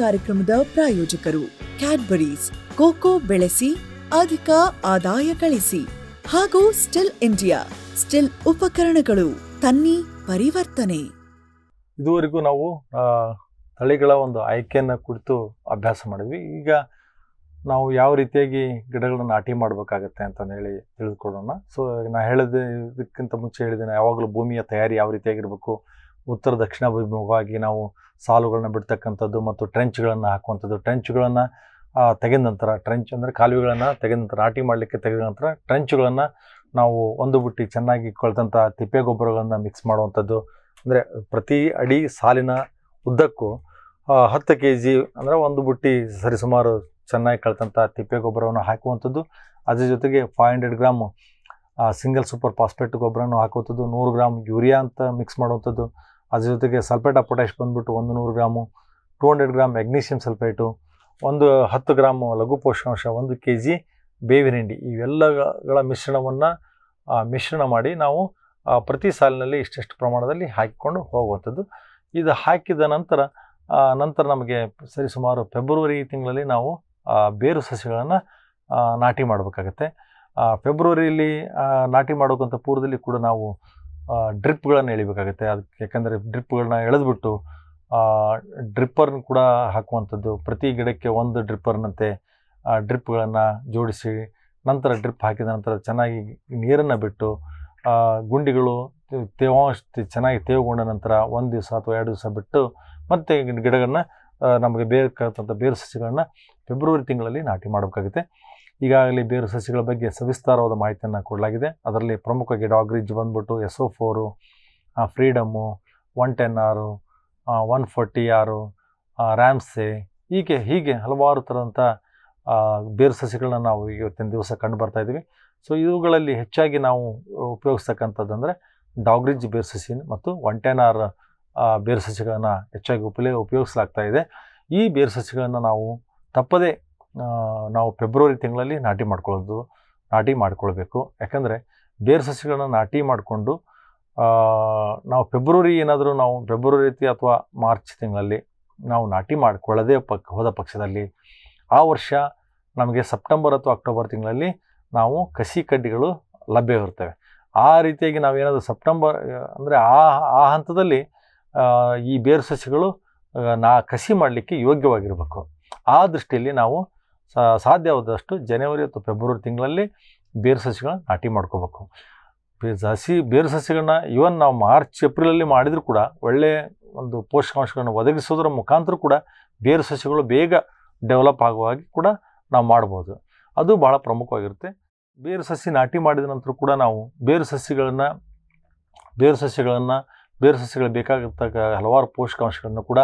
ಕಾರ್ಯಕ್ರಮದ ಪ್ರಾಯೋಜಕರು Cadbury's cocoa ಬೆಳೆಸಿ ಅಧಿಕ ಆದಾಯ ಗಳಿಸಿ ಹಾಗೂ ಸ್ಟಿಲ್ ಇಂಡಿಯಾ ಸ್ಟಿಲ್ ಉಪಕರಣಗಳು ತನ್ನಿ ಪರಿವರ್ತನೆ ಇದುವರೆಗೂ ನಾವು ತಳಿಗಳ ಒಂದು ಆಯ್ಕೆಯನ್ನು ಕುರಿತು ಅಭ್ಯಾಸ ಮಾಡಿದ್ವಿ ಈಗ ನಾವು ಯಾವ ರೀತಿಯಾಗಿ ಗಿಡಗಳನ್ನು ನಾಟಿ ಮಾಡಬೇಕಾಗತ್ತೆ ಅಂತ ಹೇಳಿ ತಿಳಿದುಕೊಳ್ಳೋಣ ಸೊ ನಾ ಹೇಳಿದೆ ಇದಕ್ಕಿಂತ ಮುಂಚೆ ಹೇಳಿದ್ದೇನೆ ಯಾವಾಗಲೂ ಭೂಮಿಯ ತಯಾರಿ ಯಾವ ರೀತಿಯಾಗಿರಬೇಕು ಉತ್ತರ ದಕ್ಷಿಣಾಭಿಮುಖವಾಗಿ ನಾವು ಸಾಲುಗಳನ್ನ ಬಿಡ್ತಕ್ಕಂಥದ್ದು ಮತ್ತು ಟ್ರೆಂಚ್ಗಳನ್ನು ಹಾಕುವಂಥದ್ದು ಟ್ರೆಂಚ್ಗಳನ್ನು ತೆಗೆದ ನಂತರ ಟ್ರೆಂಚ್ ಅಂದರೆ ಕಾಲುವೆಗಳನ್ನು ತೆಗೆದ ನಂತರ ನಾಟಿ ಮಾಡಲಿಕ್ಕೆ ತೆಗೆದ ನಂತರ ಟ್ರೆಂಚ್ಗಳನ್ನು ನಾವು ಒಂದು ಬುಟ್ಟಿ ಚೆನ್ನಾಗಿ ಕೊಳೆದಂಥ ತಿಪ್ಪೆ ಗೊಬ್ಬರಗಳನ್ನು ಮಿಕ್ಸ್ ಮಾಡುವಂಥದ್ದು ಅಂದರೆ ಪ್ರತಿ ಅಡಿ ಸಾಲಿನ ಉದ್ದಕ್ಕೂ ಹತ್ತು ಕೆ ಜಿ ಅಂದರೆ ಒಂದು ಬುಟ್ಟಿ ಸರಿಸುಮಾರು ಚೆನ್ನಾಗಿ ಕಳೆದಂಥ ತಿಪ್ಪೆ ಗೊಬ್ಬರವನ್ನು ಹಾಕುವಂಥದ್ದು ಅದ್ರ ಜೊತೆಗೆ five hundred gram single super phosphate ಗೊಬ್ಬರವನ್ನು ಹಾಕುವಂಥದ್ದು ನೂರು ಗ್ರಾಮ್ ಯೂರಿಯಾ ಅಂತ ಮಿಕ್ಸ್ ಮಾಡುವಂಥದ್ದು ಅದ್ರ ಜೊತೆಗೆ ಸಲ್ಫೇಟ್ ಆಫ್ ಪೊಟ್ಯಾಶ್ ಬಂದುಬಿಟ್ಟು ಒಂದು ನೂರು gram two hundred gram magnesium sulphate ಒಂದು ಹತ್ತು ಗ್ರಾಮು ಲಘು ಪೋಷಕಾಂಶ ಒಂದು ಕೆ ಜಿ ಬೇವಿನಿಂಡಿ ಇವೆಲ್ಲಗಳ ಮಿಶ್ರಣವನ್ನು ಮಿಶ್ರಣ ಮಾಡಿ ನಾವು ಪ್ರತಿ ಸಾಲಿನಲ್ಲಿ ಇಷ್ಟೆಷ್ಟು ಪ್ರಮಾಣದಲ್ಲಿ ಹಾಕಿಕೊಂಡು ಹೋಗುವಂಥದ್ದು ಇದು ಹಾಕಿದ ನಂತರ ನಂತರ ನಮಗೆ ಸರಿಸುಮಾರು ಫೆಬ್ರವರಿ ತಿಂಗಳಲ್ಲಿ ನಾವು ಬೇರು ಸಸಿಗಳನ್ನು ನಾಟಿ ಮಾಡಬೇಕಾಗತ್ತೆ ಫೆಬ್ರವರಿಯಲ್ಲಿ ನಾಟಿ ಮಾಡೋಕ್ಕಂಥ ಪೂರ್ವದಲ್ಲಿ ಕೂಡ ನಾವು ಡ್ರಿಪ್ಗಳನ್ನು ಎಳಿಬೇಕಾಗುತ್ತೆ ಅದಕ್ಕೆ ಯಾಕಂದರೆ ಡ್ರಿಪ್ಗಳನ್ನ ಎಳೆದ್ಬಿಟ್ಟು ಡ್ರಿಪ್ಪರ್ನ ಕೂಡ ಹಾಕುವಂಥದ್ದು ಪ್ರತಿ ಗಿಡಕ್ಕೆ ಒಂದು ಡ್ರಿಪ್ಪರ್ನಂತೆ ಡ್ರಿಪ್ಗಳನ್ನು ಜೋಡಿಸಿ ನಂತರ ಡ್ರಿಪ್ ಹಾಕಿದ ನಂತರ ಚೆನ್ನಾಗಿ ನೀರನ್ನು ಬಿಟ್ಟು ಗುಂಡಿಗಳು ತೇವಾಂಶ ಚೆನ್ನಾಗಿ ತೇವಗೊಂಡ ನಂತರ ಒಂದು ದಿವಸ ಅಥವಾ ಎರಡು ದಿವಸ ಬಿಟ್ಟು ಮತ್ತೆ ಗಿಡಗಳನ್ನ ನಮಗೆ ಬೇರೆ ಬೇರು ಫೆಬ್ರವರಿ ತಿಂಗಳಲ್ಲಿ ನಾಟಿ ಮಾಡಬೇಕಾಗುತ್ತೆ ಈಗಾಗಲೇ ಬೇರು ಸಸಿಗಳ ಬಗ್ಗೆ ಸವಿಸ್ತಾರವಾದ ಮಾಹಿತಿಯನ್ನು ಕೊಡಲಾಗಿದೆ ಅದರಲ್ಲಿ ಪ್ರಮುಖವಾಗಿ ಡಾಗ್ರಿಜ್ ಬಂದ್ಬಿಟ್ಟು S O four freedom one ten R one forty R Ramsey ಹೀಗೆ ಹೀಗೆ ಹಲವಾರು ಥರದಂಥ ಬೇರು ಸಸಿಗಳನ್ನ ನಾವು ಇವತ್ತಿನ ದಿವಸ ಕಂಡು ಬರ್ತಾ ಇದ್ದೀವಿ ಸೊ ಇವುಗಳಲ್ಲಿ ಹೆಚ್ಚಾಗಿ ನಾವು ಉಪಯೋಗಿಸ್ತಕ್ಕಂಥದ್ದಂದರೆ ಡಾಗ್ರಿಜ್ ಬೇರು ಸಸಿ ಮತ್ತು ಒನ್ ಟೆನ್ ಆರ್ ಬೇರು ಸಸಿಗಳನ್ನು ಹೆಚ್ಚಾಗಿ ಉಪಯೋಗ ಉಪಯೋಗಿಸಲಾಗ್ತಾ ಇದೆ ಈ ಬೇರು ಸಸಿಗಳನ್ನು ನಾವು ತಪ್ಪದೇ ನಾವು ಫೆಬ್ರವರಿ ತಿಂಗಳಲ್ಲಿ ನಾಟಿ ಮಾಡ್ಕೊಳ್ಳೋದು ನಾಟಿ ಮಾಡ್ಕೊಳ್ಬೇಕು ಯಾಕಂದರೆ ಬೇರು ಸಸಿಗಳನ್ನು ನಾಟಿ ಮಾಡಿಕೊಂಡು ನಾವು ಫೆಬ್ರವರಿ ಏನಾದರೂ ನಾವು ಫೆಬ್ರವರಿ ರೀತಿ ಅಥವಾ ಮಾರ್ಚ್ ತಿಂಗಳಲ್ಲಿ ನಾವು ನಾಟಿ ಮಾಡಿಕೊಳ್ಳದೆ ಪಕ್ ಹೋದ ಪಕ್ಷದಲ್ಲಿ ಆ ವರ್ಷ ನಮಗೆ ಸೆಪ್ಟೆಂಬರ್ ಅಥವಾ ಅಕ್ಟೋಬರ್ ತಿಂಗಳಲ್ಲಿ ನಾವು ಕಸಿ ಕಡ್ಡಿಗಳು ಲಭ್ಯವಿರ್ತವೆ ಆ ರೀತಿಯಾಗಿ ನಾವೇನಾದರೂ ಸೆಪ್ಟೆಂಬರ್ ಅಂದರೆ ಆ ಆ ಹಂತದಲ್ಲಿ ಈ ಬೇರು ಸಸಿಗಳು ನಾ ಕಸಿ ಮಾಡಲಿಕ್ಕೆ ಯೋಗ್ಯವಾಗಿರಬೇಕು ಆ ದೃಷ್ಟಿಯಲ್ಲಿ ನಾವು ಸಾಧ್ಯವಾದಷ್ಟು ಜನವರಿ ಅಥವಾ ಫೆಬ್ರವರಿ ತಿಂಗಳಲ್ಲಿ ಬೇರು ಸಸಿಗಳನ್ನ ನಾಟಿ ಮಾಡ್ಕೋಬೇಕು ಸಸಿ ಬೇರು ಸಸಿಗಳನ್ನ ಇವನ್ ನಾವು ಮಾರ್ಚ್ ಏಪ್ರಿಲಲ್ಲಿ ಮಾಡಿದರೂ ಕೂಡ ಒಳ್ಳೆಯ ಒಂದು ಪೋಷಕಾಂಶಗಳನ್ನು ಒದಗಿಸೋದ್ರ ಮುಖಾಂತರ ಕೂಡ ಬೇರು ಸಸಿಗಳು ಬೇಗ ಡೆವಲಪ್ ಆಗುವ ಹಾಗೆ ಕೂಡ ನಾವು ಮಾಡ್ಬೋದು ಅದು ಭಾಳ ಪ್ರಮುಖವಾಗಿರುತ್ತೆ ಬೇರು ಸಸಿ ನಾಟಿ ಮಾಡಿದ ನಂತರ ಕೂಡ ನಾವು ಬೇರು ಸಸಿಗಳನ್ನು ಬೇರು ಸಸ್ಯಗಳನ್ನು ಬೇರು ಸಸಿಗಳು ಬೇಕಾಗಿರ್ತಕ್ಕ ಹಲವಾರು ಪೋಷಕಾಂಶಗಳನ್ನು ಕೂಡ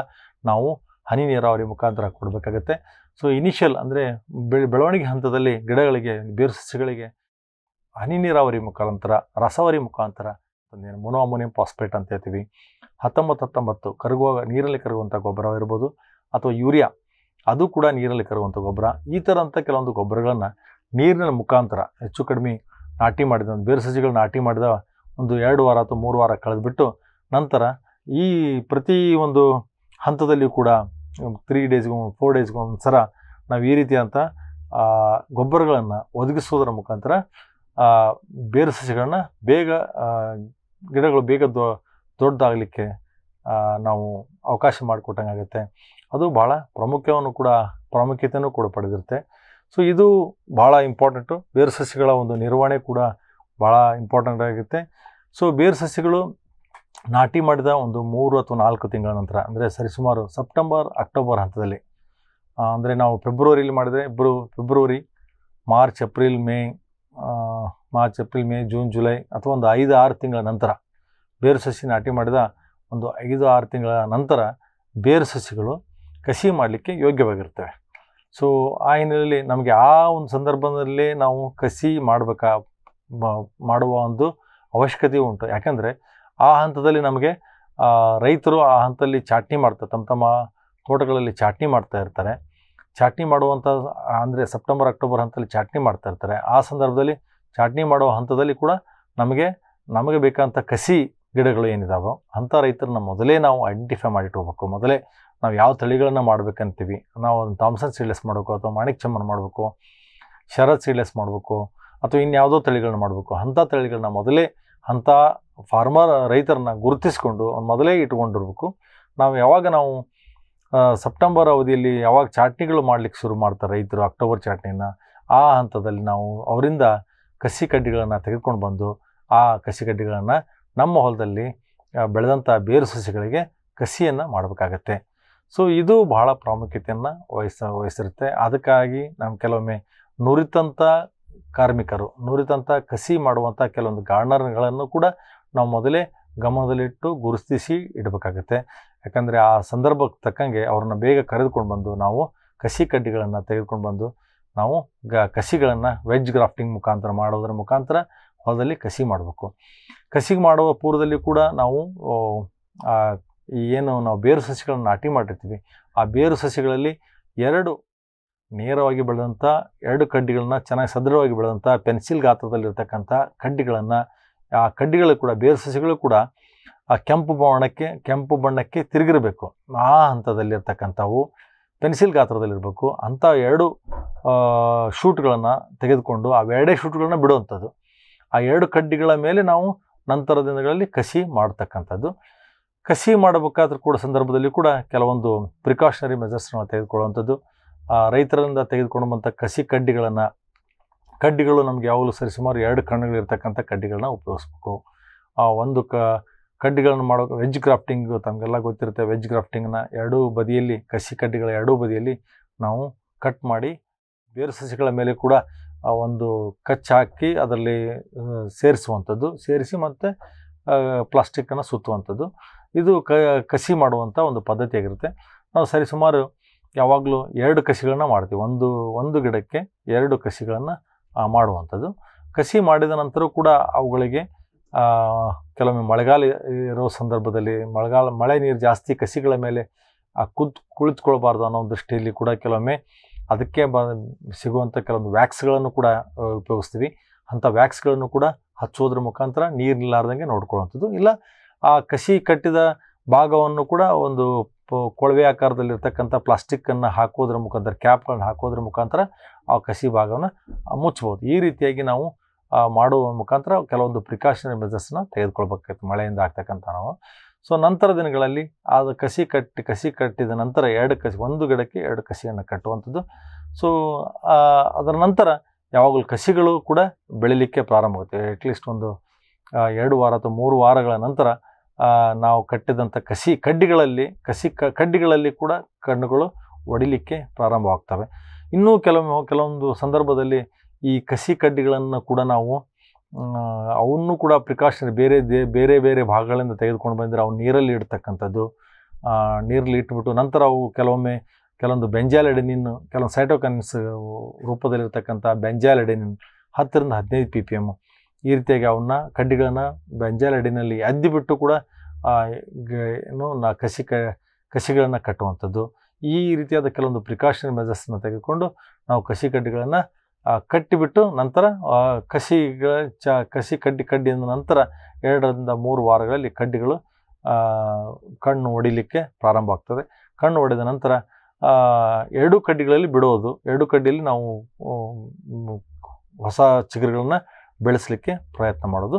ನಾವು ಹನಿ ನೀರಾವರಿ ಮುಖಾಂತರ ಕೊಡಬೇಕಾಗತ್ತೆ ಸೊ ಇನಿಷಿಯಲ್ ಅಂದರೆ ಬೆಳವಣಿಗೆ ಹಂತದಲ್ಲಿ ಗಿಡಗಳಿಗೆ ಬೇರು ಸಸ್ಯಗಳಿಗೆ ಹನಿ ನೀರಾವರಿ ಮುಖಾಂತರ ರಸವರಿ ಮುಖಾಂತರ ಮೊನೋ ಅಮೋನಿಯಂ ಫಾಸ್ಫೇಟ್ ಅಂತ ಹೇಳ್ತೀವಿ ಹತ್ತೊಂಬತ್ತು ಹತ್ತೊಂಬತ್ತು ಕರಗುವಾಗ ನೀರಲ್ಲಿ ಕರಗುವಂಥ ಗೊಬ್ಬರವಿರ್ಬೋದು ಅಥವಾ ಯೂರಿಯಾ ಅದು ಕೂಡ ನೀರಲ್ಲಿ ಕರಗುವಂಥ ಗೊಬ್ಬರ ಈ ಥರ ಅಂತ ಕೆಲವೊಂದು ಗೊಬ್ಬರಗಳನ್ನು ನೀರಿನ ಮುಖಾಂತರ ಹೆಚ್ಚು ಕಡಿಮೆ ನಾಟಿ ಮಾಡಿದ ಒಂದು ಬೇರು ಸಸಿಗಳು ನಾಟಿ ಮಾಡಿದ ಒಂದು ಎರಡು ವಾರ ಅಥವಾ ಮೂರು ವಾರ ಕಳೆದುಬಿಟ್ಟು ನಂತರ ಈ ಪ್ರತಿ ಒಂದು ಹಂತದಲ್ಲಿಯೂ ಕೂಡ ತ್ರೀ ಡೇಸ್ಗೂ ಫೋರ್ ಒಂದು ಸಲ ನಾವು ಈ ರೀತಿಯಾದಂಥ ಗೊಬ್ಬರಗಳನ್ನು ಒದಗಿಸೋದ್ರ ಮುಖಾಂತರ ಬೇರು ಸಸಿಗಳನ್ನು ಬೇಗ ಗಿಡಗಳು ಬೇಗ ದೊ ದೊಡ್ಡದಾಗಲಿಕ್ಕೆ ನಾವು ಅವಕಾಶ ಮಾಡಿಕೊಟ್ಟಂಗೆ ಆಗುತ್ತೆ ಅದು ಭಾಳ ಪ್ರಾಮುಖ್ಯವನ್ನು ಕೂಡ ಪ್ರಾಮುಖ್ಯತೆಯೂ ಕೂಡ ಪಡೆದಿರುತ್ತೆ ಸೊ ಇದು ಭಾಳ ಇಂಪಾರ್ಟೆಂಟು ಬೇರು ಸಸಿಗಳ ಒಂದು ನಿರ್ವಹಣೆ ಕೂಡ ಭಾಳ ಇಂಪಾರ್ಟೆಂಟ್ ಆಗುತ್ತೆ ಸೊ ಬೇರು ಸಸಿಗಳು ನಾಟಿ ಮಾಡಿದ ಒಂದು ಮೂರು ಅಥವಾ ನಾಲ್ಕು ತಿಂಗಳ ನಂತರ ಅಂದರೆ ಸರಿಸುಮಾರು ಸೆಪ್ಟೆಂಬರ್ ಅಕ್ಟೋಬರ್ ಹಂತದಲ್ಲಿ ಅಂದರೆ ನಾವು ಫೆಬ್ರವರಿಯಲ್ಲಿ ಮಾಡಿದರೆ ಇಬ್ಬರು February March April May March April May June July ಅಥವಾ ಒಂದು ಐದು ಆರು ತಿಂಗಳ ನಂತರ ಬೇರು ಸಸಿ ನಾಟಿ ಮಾಡಿದ ಒಂದು ಐದು ಆರು ತಿಂಗಳ ನಂತರ ಬೇರು ಸಸಿಗಳು ಕಸಿ ಮಾಡಲಿಕ್ಕೆ ಯೋಗ್ಯವಾಗಿರ್ತವೆ ಸೊ ಆ ಹಿನ್ನೆಲೆಯಲ್ಲಿ ನಮಗೆ ಆ ಒಂದು ಸಂದರ್ಭದಲ್ಲಿ ನಾವು ಕಸಿ ಮಾಡಬೇಕಾ ಮಾಡುವ ಒಂದು ಅವಶ್ಯಕತೆ ಉಂಟು ಯಾಕೆಂದರೆ ಆ ಹಂತದಲ್ಲಿ ನಮಗೆ ರೈತರು ಆ ಹಂತದಲ್ಲಿ ಚಾಟ್ನಿ ಮಾಡ್ತಾ ತಮ್ಮ ತಮ್ಮ ತೋಟಗಳಲ್ಲಿ ಚಾಟ್ನಿ ಮಾಡ್ತಾ ಇರ್ತಾರೆ ಚಾಟ್ನಿ ಮಾಡುವಂಥ ಅಂದರೆ ಸೆಪ್ಟೆಂಬರ್ ಅಕ್ಟೋಬರ್ ಹಂತದಲ್ಲಿ ಚಾಟ್ನಿ ಮಾಡ್ತಾ ಇರ್ತಾರೆ ಆ ಸಂದರ್ಭದಲ್ಲಿ ಚಾಟ್ನಿ ಮಾಡುವ ಹಂತದಲ್ಲಿ ಕೂಡ ನಮಗೆ ನಮಗೆ ಬೇಕಾದಂಥ ಕಸಿ ಗಿಡಗಳು ಏನಿದಾವೋ ಅಂಥ ರೈತರನ್ನ ಮೊದಲೇ ನಾವು ಐಡೆಂಟಿಫೈ ಮಾಡಿಟ್ಕೋಬೇಕು ಮೊದಲೇ ನಾವು ಯಾವ ತಳಿಗಳನ್ನ ಮಾಡಬೇಕಂತೀವಿ ನಾವು ಒಂದು ಥಾಮ್ಸನ್ ಸೀಡ್ಲೆಸ್ ಮಾಡಬೇಕು ಅಥವಾ ಮಾಣಿಕ್ ಚಮ್ಮನ್ ಮಾಡಬೇಕು ಶರತ್ ಸೀಡ್ಲೆಸ್ ಮಾಡಬೇಕು ಅಥವಾ ಇನ್ಯಾವುದೋ ತಳಿಗಳನ್ನ ಮಾಡಬೇಕು ಅಂಥ ತಳಿಗಳನ್ನ ಮೊದಲೇ ಅಂಥ ಫಾರ್ಮರ್ ರೈತರನ್ನ ಗುರುತಿಸ್ಕೊಂಡು ಅವ್ನು ಮೊದಲೇ ಇಟ್ಕೊಂಡಿರ್ಬೇಕು ನಾವು ಯಾವಾಗ ನಾವು ಸೆಪ್ಟೆಂಬರ್ ಅವಧಿಯಲ್ಲಿ ಯಾವಾಗ ಚಾಟ್ನಿಗಳು ಮಾಡಲಿಕ್ಕೆ ಶುರು ಮಾಡ್ತಾರೆ ರೈತರು ಅಕ್ಟೋಬರ್ ಚಾಟ್ನಿನ ಆ ಹಂತದಲ್ಲಿ ನಾವು ಅವರಿಂದ ಕಸಿ ಕಡ್ಡಿಗಳನ್ನು ತೆಗೆದುಕೊಂಡು ಬಂದು ಆ ಕಸಿ ಕಡ್ಡಿಗಳನ್ನು ನಮ್ಮ ಹೊಲದಲ್ಲಿ ಬೆಳೆದಂಥ ಬೇರು ಸಸಿಗಳಿಗೆ ಕಸಿಯನ್ನು ಮಾಡಬೇಕಾಗತ್ತೆ ಸೊ ಇದು ಬಹಳ ಪ್ರಾಮುಖ್ಯತೆಯನ್ನು ವಹಿಸ ವಹಿಸಿರುತ್ತೆ ಅದಕ್ಕಾಗಿ ನಾವು ಕೆಲವೊಮ್ಮೆ ನುರಿತಂಥ ಕಾರ್ಮಿಕರು ನುರಿತಂಥ ಕಸಿ ಮಾಡುವಂಥ ಕೆಲವೊಂದು ಗಾರ್ಡನರ್ಗಳನ್ನು ಕೂಡ ನಾವು ಮೊದಲೇ ಗಮನದಲ್ಲಿಟ್ಟು ಗುರುತಿಸಿ ಇಡಬೇಕಾಗತ್ತೆ ಯಾಕಂದರೆ ಆ ಸಂದರ್ಭಕ್ಕೆ ತಕ್ಕಂಗೆ ಅವ್ರನ್ನ ಬೇಗ ಕರೆದುಕೊಂಡು ಬಂದು ನಾವು ಕಸಿ ಕಡ್ಡಿಗಳನ್ನು ತೆಗೆದುಕೊಂಡು ಬಂದು ನಾವು ಗ ಕಸಿಗಳನ್ನು ವೆಜ್ ಗ್ರಾಫ್ಟಿಂಗ್ ಮುಖಾಂತರ ಮಾಡೋದರ ಮುಖಾಂತರ ಹೊಲದಲ್ಲಿ ಕಸಿ ಮಾಡಬೇಕು ಕಸಿ ಮಾಡುವ ಪೂರ್ವದಲ್ಲಿ ಕೂಡ ನಾವು ಏನು ನಾವು ಬೇರು ಸಸಿಗಳನ್ನು ನಾಟಿ ಮಾಡಿರ್ತೀವಿ ಆ ಬೇರು ಸಸಿಗಳಲ್ಲಿ ಎರಡು ನೇರವಾಗಿ ಬೆಳೆದಂಥ ಎರಡು ಕಡ್ಡಿಗಳನ್ನ ಚೆನ್ನಾಗಿ ಸದೃಢವಾಗಿ ಬೆಳೆದಂಥ ಪೆನ್ಸಿಲ್ ಗಾತ್ರದಲ್ಲಿರ್ತಕ್ಕಂಥ ಕಡ್ಡಿಗಳನ್ನು ಆ ಕಡ್ಡಿಗಳು ಕೂಡ ಬೇರು ಸಸಿಗಳು ಕೂಡ ಆ ಕೆಂಪು ಬಣ್ಣಕ್ಕೆ ಕೆಂಪು ಬಣ್ಣಕ್ಕೆ ತಿರುಗಿರಬೇಕು ಆ ಹಂತದಲ್ಲಿರ್ತಕ್ಕಂಥವು ಪೆನ್ಸಿಲ್ ಗಾತ್ರದಲ್ಲಿರಬೇಕು ಅಂಥ ಎರಡು ಶೂಟ್ಗಳನ್ನು ತೆಗೆದುಕೊಂಡು ಆ ಎರಡೇ ಶೂಟ್ಗಳನ್ನ ಬಿಡುವಂಥದ್ದು ಆ ಎರಡು ಕಡ್ಡಿಗಳ ಮೇಲೆ ನಾವು ನಂತರ ದಿನಗಳಲ್ಲಿ ಕಸಿ ಮಾಡ್ತಕ್ಕಂಥದ್ದು ಕಸಿ ಮಾಡಬೇಕಾದ್ರೂ ಕೂಡ ಸಂದರ್ಭದಲ್ಲಿ ಕೂಡ ಕೆಲವೊಂದು ಪ್ರಿಕಾಷನರಿ ಮೆಜರ್ಸ್ನ ತೆಗೆದುಕೊಳ್ಳುವಂಥದ್ದು ಆ ರೈತರಿಂದ ತೆಗೆದುಕೊಂಡು ಕಸಿ ಕಡ್ಡಿಗಳನ್ನು ಕಡ್ಡಿಗಳು ನಮ್ಗೆ ಯಾವಾಗಲೂ ಸರಿ ಸುಮಾರು ಎರಡು ಕಣ್ಣುಗಳಿರ್ತಕ್ಕಂಥ ಕಡ್ಡಿಗಳನ್ನ ಉಪಯೋಗಿಸ್ಬೇಕು ಆ ಒಂದು ಕ ಕಡ್ಡಿಗಳನ್ನು ಮಾಡೋ ವೆಜ್ ಕ್ರಾಫ್ಟಿಂಗ್ ತಮಗೆಲ್ಲ ಗೊತ್ತಿರುತ್ತೆ ವೆಜ್ ಕ್ರಾಫ್ಟಿಂಗ್ನ ಎರಡೂ ಬದಿಯಲ್ಲಿ ಕಸಿ ಕಡ್ಡಿಗಳ ಎರಡೂ ಬದಿಯಲ್ಲಿ ನಾವು ಕಟ್ ಮಾಡಿ ಬೇರು ಸಸಿಗಳ ಮೇಲೆ ಕೂಡ ಆ ಒಂದು ಕಚ್ ಹಾಕಿ ಅದರಲ್ಲಿ ಸೇರಿಸುವಂಥದ್ದು ಸೇರಿಸಿ ಮತ್ತು ಪ್ಲಾಸ್ಟಿಕ್ಕನ್ನು ಸುತ್ತುವಂಥದ್ದು ಇದು ಕಸಿ ಮಾಡುವಂಥ ಒಂದು ಪದ್ಧತಿಯಾಗಿರುತ್ತೆ ನಾವು ಸರಿಸುಮಾರು ಯಾವಾಗಲೂ ಎರಡು ಕಸಿಗಳನ್ನ ಮಾಡ್ತೀವಿ ಒಂದು ಒಂದು ಗಿಡಕ್ಕೆ ಎರಡು ಕಸಿಗಳನ್ನು ಮಾಡುವಂಥದ್ದು ಕಸಿ ಮಾಡಿದ ನಂತರ ಕೂಡ ಅವುಗಳಿಗೆ ಕೆಲವೊಮ್ಮೆ ಮಳೆಗಾಲ ಇರೋ ಸಂದರ್ಭದಲ್ಲಿ ಮಳೆಗಾಲ ಮಳೆ ನೀರು ಜಾಸ್ತಿ ಕಸಿಗಳ ಮೇಲೆ ಕುತ್ ಕುಳಿತುಕೊಳ್ಬಾರ್ದು ಅನ್ನೋ ದೃಷ್ಟಿಯಲ್ಲಿ ಕೂಡ ಕೆಲವೊಮ್ಮೆ ಅದಕ್ಕೆ ಬ ಸಿಗುವಂಥ ಕೆಲವೊಂದು ವ್ಯಾಕ್ಸ್ಗಳನ್ನು ಕೂಡ ಉಪಯೋಗಿಸ್ತೀವಿ ಅಂಥ ವ್ಯಾಕ್ಸ್ಗಳನ್ನು ಕೂಡ ಹಚ್ಚೋದ್ರ ಮುಖಾಂತರ ನೀರಿಲ್ಲಾರ್ದಂಗೆ ನೋಡ್ಕೊಳ್ಳುವಂಥದ್ದು ಇಲ್ಲ ಆ ಕಸಿ ಕಟ್ಟಿದ ಭಾಗವನ್ನು ಕೂಡ ಒಂದು ಕೊಳವೆ ಆಕಾರದಲ್ಲಿರ್ತಕ್ಕಂಥ ಪ್ಲಾಸ್ಟಿಕ್ಕನ್ನು ಹಾಕೋದ್ರ ಮುಖಾಂತರ ಕ್ಯಾಪ್ಗಳನ್ನ ಹಾಕೋದ್ರ ಮುಖಾಂತರ ಆ ಕಸಿ ಭಾಗವನ್ನು ಮುಚ್ಚಬಹುದು ಈ ರೀತಿಯಾಗಿ ನಾವು ಮಾಡುವ ಮುಖಾಂತರ ಕೆಲವೊಂದು ಪ್ರಿಕಾಷನರಿ ಮೆಜರ್ಸ್ನ ತೆಗೆದುಕೊಳ್ಬೇಕಾಯ್ತು ಮಳೆಯಿಂದ ಆಗ್ತಕ್ಕಂಥ ನಾವು ಸೊ ನಂತರ ದಿನಗಳಲ್ಲಿ ಅದು ಕಸಿ ಕಟ್ಟಿ ಕಸಿ ಕಟ್ಟಿದ ನಂತರ ಎರಡು ಕಸಿ ಒಂದು ಗಿಡಕ್ಕೆ ಎರಡು ಕಸಿಯನ್ನು ಕಟ್ಟುವಂಥದ್ದು ಸೊ ಅದರ ನಂತರ ಯಾವಾಗಲೂ ಕಸಿಗಳು ಕೂಡ ಬೆಳಿಲಿಕ್ಕೆ ಪ್ರಾರಂಭ ಆಗುತ್ತೆ ಅಟ್ಲೀಸ್ಟ್ ಒಂದು ಎರಡು ವಾರ ಅಥವಾ ಮೂರು ವಾರಗಳ ನಂತರ ನಾವು ಕಟ್ಟಿದಂಥ ಕಸಿ ಕಡ್ಡಿಗಳಲ್ಲಿ ಕಸಿ ಕಡ್ಡಿಗಳಲ್ಲಿ ಕೂಡ ಕಣ್ಣುಗಳು ಒಡಿಲಿಕ್ಕೆ ಪ್ರಾರಂಭವಾಗ್ತವೆ ಇನ್ನೂ ಕೆಲವೊಮ್ಮೆ ಕೆಲವೊಂದು ಸಂದರ್ಭದಲ್ಲಿ ಈ ಕಸಿ ಕಡ್ಡಿಗಳನ್ನು ಕೂಡ ನಾವು ಅವನ್ನು ಕೂಡ ಪ್ರಿಕಾಷನ್ ಬೇರೆ ಬೇರೆ ಬೇರೆ ಭಾಗಗಳಿಂದ ತೆಗೆದುಕೊಂಡು ಬಂದರೆ ಅವು ನೀರಲ್ಲಿ ಇಡ್ತಕ್ಕಂಥದ್ದು ನೀರಲ್ಲಿ ಇಟ್ಬಿಟ್ಟು ನಂತರ ಅವು ಕೆಲವೊಮ್ಮೆ ಕೆಲವೊಂದು ಬೆಂಜಾಲೆಡೆನಿನ್ ಕೆಲವೊಂದು ಸೈಟೋಕನ್ಸ್ ರೂಪದಲ್ಲಿರ್ತಕ್ಕಂಥ ಬೆಂಜಾಲೆಡೆನಿನ್ ಹತ್ತರಿಂದ ಹದಿನೈದು ಪಿ ಪಿ ಎಮ್ ಈ ರೀತಿಯಾಗಿ ಅವನ್ನ ಕಡ್ಡಿಗಳನ್ನು ಬೆಂಜಾಲಡಿನಲ್ಲಿ ಅದ್ದಿಬಿಟ್ಟು ಕೂಡ ಏನು ನಾ ಕಸಿ ಕಸಿಗಳನ್ನು ಕಟ್ಟುವಂಥದ್ದು ಈ ರೀತಿಯಾದ ಕೆಲವೊಂದು ಪ್ರಿಕಾಷನ್ ಮೆಜರ್ಸನ್ನು ತೆಗೆದುಕೊಂಡು ನಾವು ಕಸಿ ಕಡ್ಡಿಗಳನ್ನು ಕಟ್ಟಿಬಿಟ್ಟು ನಂತರ ಕಸಿಗಳ ಚ ಕಸಿ ಕಡ್ಡಿ ಕಡ್ಡಿಯಿಂದ ನಂತರ ಎರಡರಿಂದ ಮೂರು ವಾರಗಳಲ್ಲಿ ಕಡ್ಡಿಗಳು ಕಣ್ಣು ಹೊಡಿಲಿಕ್ಕೆ ಪ್ರಾರಂಭ ಆಗ್ತದೆ ಕಣ್ಣು ಹೊಡೆದ ನಂತರ ಎರಡು ಕಡ್ಡಿಗಳಲ್ಲಿ ಬಿಡೋದು ಎರಡು ಕಡ್ಡಿಯಲ್ಲಿ ನಾವು ಹೊಸ ಚಿಗುರುಗಳನ್ನ ಬೆಳೆಸಲಿಕ್ಕೆ ಪ್ರಯತ್ನ ಮಾಡೋದು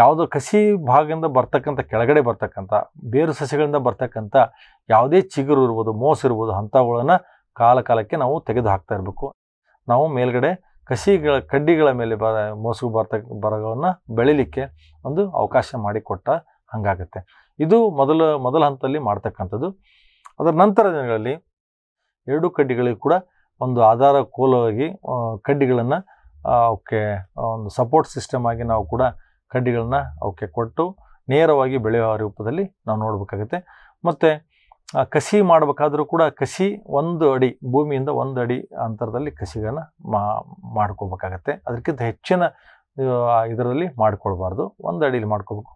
ಯಾವುದೋ ಕಸಿ ಭಾಗದಿಂದ ಬರ್ತಕ್ಕಂಥ ಕೆಳಗಡೆ ಬರ್ತಕ್ಕಂಥ ಬೇರು ಸಸಿಗಳಿಂದ ಬರ್ತಕ್ಕಂಥ ಯಾವುದೇ ಚಿಗುರು ಇರ್ಬೋದು ಮೋಸ ಇರ್ಬೋದು ಅಂಥವುಗಳನ್ನು ಕಾಲ ಕಾಲಕ್ಕೆ ನಾವು ತೆಗೆದು ಹಾಕ್ತಾ ಇರಬೇಕು ನಾವು ಮೇಲ್ಗಡೆ ಕಸಿಗಳ ಕಡ್ಡಿಗಳ ಮೇಲೆ ಬರ ಮೋಸು ಬರ್ತಕ್ಕ ಬರಗಳನ್ನು ಬೆಳಿಲಿಕ್ಕೆ ಒಂದು ಅವಕಾಶ ಮಾಡಿಕೊಟ್ಟ ಹಾಗಾಗುತ್ತೆ ಇದು ಮೊದಲ ಮೊದಲ ಹಂತದಲ್ಲಿ ಮಾಡ್ತಕ್ಕಂಥದ್ದು ಅದರ ನಂತರ ದಿನಗಳಲ್ಲಿ ಎರಡು ಕಡ್ಡಿಗಳಿಗೆ ಕೂಡ ಒಂದು ಆಧಾರ ಕೋಲವಾಗಿ ಕಡ್ಡಿಗಳನ್ನು ಅವಕ್ಕೆ ಒಂದು ಸಪೋರ್ಟ್ ಸಿಸ್ಟಮ್ ಆಗಿ ನಾವು ಕೂಡ ಕಡ್ಡಿಗಳನ್ನ ಅವಕ್ಕೆ ಕೊಟ್ಟು ನೇರವಾಗಿ ಬೆಳೆಯುವ ರೂಪದಲ್ಲಿ ನಾವು ನೋಡಬೇಕಾಗುತ್ತೆ ಮತ್ತು ಕಸಿ ಮಾಡಬೇಕಾದರೂ ಕೂಡ ಕಸಿ ಒಂದು ಅಡಿ ಭೂಮಿಯಿಂದ ಒಂದು ಅಡಿ ಅಂತರದಲ್ಲಿ ಕಸಿಗಳನ್ನು ಮಾ ಮಾಡ್ಕೋಬೇಕಾಗತ್ತೆ ಅದಕ್ಕಿಂತ ಹೆಚ್ಚಿನ ಇದರಲ್ಲಿ ಮಾಡಿಕೊಳ್ಬಾರ್ದು ಒಂದು ಅಡಿಲಿ ಮಾಡ್ಕೋಬೇಕು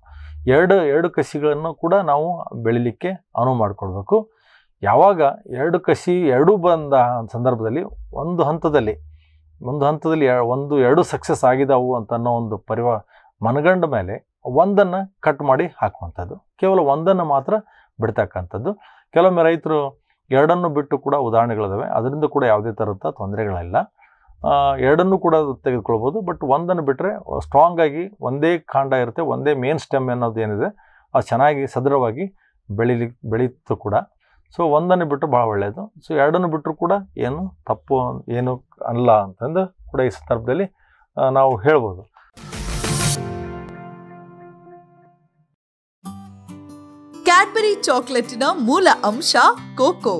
ಎರಡು ಎರಡು ಕಸಿಗಳನ್ನು ಕೂಡ ನಾವು ಬೆಳಿಲಿಕ್ಕೆ ಅನುವು ಮಾಡಿಕೊಳ್ಬೇಕು ಯಾವಾಗ ಎರಡು ಕಸಿ ಎರಡೂ ಬಂದ ಸಂದರ್ಭದಲ್ಲಿ ಒಂದು ಹಂತದಲ್ಲಿ ಒಂದು ಹಂತದಲ್ಲಿ ಒಂದು ಎರಡು ಸಕ್ಸಸ್ ಆಗಿದಾವು ಅಂತ ಅನ್ನೋ ಒಂದು ಪರಿವ ಮನಗಂಡ ಮೇಲೆ ಒಂದನ್ನು ಕಟ್ ಮಾಡಿ ಹಾಕುವಂಥದ್ದು ಕೇವಲ ಒಂದನ್ನು ಮಾತ್ರ ಬಿಡ್ತಕ್ಕಂಥದ್ದು ಕೆಲವೊಮ್ಮೆ ರೈತರು ಎರಡನ್ನು ಬಿಟ್ಟು ಕೂಡ ಉದಾಹರಣೆಗಳಿದಾವೆ ಅದರಿಂದ ಕೂಡ ಯಾವುದೇ ಥರದ ತೊಂದರೆಗಳಿಲ್ಲ ಎರಡನ್ನೂ ಕೂಡ ತೆಗೆದುಕೊಳ್ಬೋದು ಬಟ್ ಒಂದನ್ನು ಬಿಟ್ಟರೆ ಸ್ಟ್ರಾಂಗಾಗಿ ಒಂದೇ ಕಾಂಡ ಇರುತ್ತೆ ಒಂದೇ ಮೇನ್ ಸ್ಟೆಮ್ ಅನ್ನೋದು ಏನಿದೆ ಅದು ಚೆನ್ನಾಗಿ ಸದೃಢವಾಗಿ ಬೆಳಿಲಿ ಬೆಳೀತು ಕೂಡ ಸೊ ಒಂದನ್ನು ಬಿಟ್ಟು ಭಾಳ ಒಳ್ಳೆಯದು ಸೊ ಎರಡನ್ನು ಬಿಟ್ಟರು ಕೂಡ ಏನು ತಪ್ಪು ಏನು ಅಲ್ಲ ಅಂತಂದು ಕೂಡ ಈ ಸಂದರ್ಭದಲ್ಲಿ ನಾವು ಹೇಳ್ಬೋದು ಕ್ಯಾಡ್ಬರಿ ಚಾಕ್ಲೇಟಿನ ಮೂಲ ಅಂಶ ಕೋಕೋ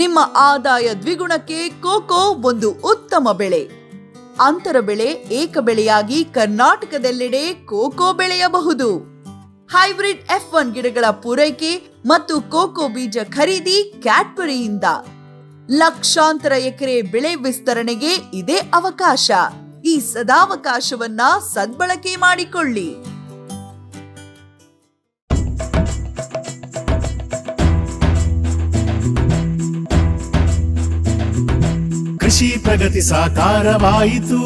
ನಿಮ್ಮ ಆದಾಯ ದ್ವಿಗುಣಕ್ಕೆ ಕೋಕೋ ಒಂದು ಉತ್ತಮ ಬೆಳೆ ಅಂತರ ಬೆಳೆ ಏಕ ಬೆಳೆಯಾಗಿ ಕರ್ನಾಟಕದೆಲ್ಲೆಡೆ ಕೋಕೋ ಬೆಳೆಯಬಹುದು ಹೈಬ್ರಿಡ್ ಎಫ್ ಒನ್ ಗಿಡಗಳ ಪೂರೈಕೆ ಮತ್ತು ಕೋಕೋ ಬೀಜ ಖರೀದಿ ಕ್ಯಾಟ್ಬರಿಯಿಂದ ಲಕ್ಷಾಂತರ ಎಕರೆ ಬೆಳೆ ವಿಸ್ತರಣೆಗೆ ಇದೇ ಅವಕಾಶ ಈ ಸದಾವಕಾಶವನ್ನ ಸದ್ಬಳಕೆ ಮಾಡಿಕೊಳ್ಳಿ ಕೃಷಿ ಪ್ರಗತಿ ಸಾಕಾರವಾಯಿತು